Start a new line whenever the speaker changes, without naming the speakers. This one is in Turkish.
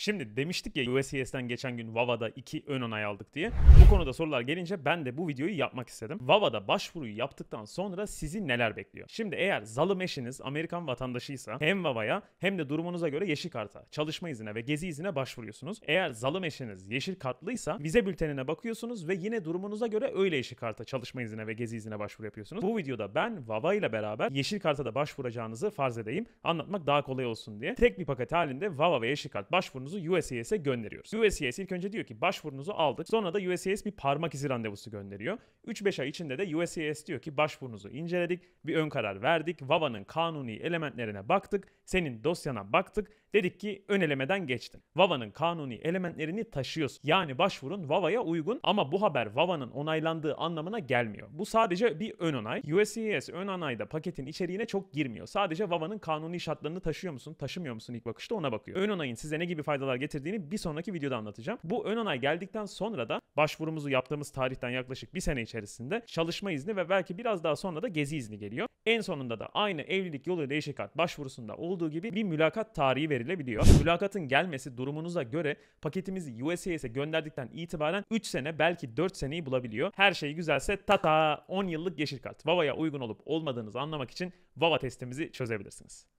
Şimdi demiştik ya USCS'den geçen gün Vava'da iki ön onay aldık diye. Bu konuda sorular gelince ben de bu videoyu yapmak istedim. Vava'da başvuruyu yaptıktan sonra sizi neler bekliyor? Şimdi eğer zalım eşiniz Amerikan vatandaşıysa hem Vava'ya hem de durumunuza göre yeşil karta, çalışma izine ve gezi izine başvuruyorsunuz. Eğer zalım eşiniz yeşil kartlıysa vize bültenine bakıyorsunuz ve yine durumunuza göre öyle yeşil karta, çalışma izine ve gezi izine başvuru yapıyorsunuz. Bu videoda ben Vava ile beraber yeşil karta da başvuracağınızı farz edeyim. Anlatmak daha kolay olsun diye. Tek bir paket halinde Vava ve yeşil kart başvurunuz başvurunuzu USCIS'e gönderiyoruz. USCIS ilk önce diyor ki başvurunuzu aldık. Sonra da USCIS bir parmak izi randevusu gönderiyor. 3-5 ay içinde de USCIS diyor ki başvurunuzu inceledik, bir ön karar verdik, VAVA'nın kanuni elementlerine baktık, senin dosyana baktık, dedik ki ön elemeden geçtin. VAVA'nın kanuni elementlerini taşıyorsun. Yani başvurun VAVA'ya uygun ama bu haber VAVA'nın onaylandığı anlamına gelmiyor. Bu sadece bir ön onay. USCIS ön onayda paketin içeriğine çok girmiyor. Sadece VAVA'nın kanuni şartlarını taşıyor musun, taşımıyor musun ilk bakışta ona bakıyor. Ön onayın size ne gibi fayda faydalar getirdiğini bir sonraki videoda anlatacağım. Bu ön onay geldikten sonra da başvurumuzu yaptığımız tarihten yaklaşık bir sene içerisinde çalışma izni ve belki biraz daha sonra da gezi izni geliyor. En sonunda da aynı evlilik yolu eşe kart başvurusunda olduğu gibi bir mülakat tarihi verilebiliyor. Mülakatın gelmesi durumunuza göre paketimizi USCIS'e gönderdikten itibaren 3 sene belki 4 seneyi bulabiliyor. Her şey güzelse tata 10 yıllık yeşil kart. Vava'ya uygun olup olmadığınızı anlamak için Vava testimizi çözebilirsiniz.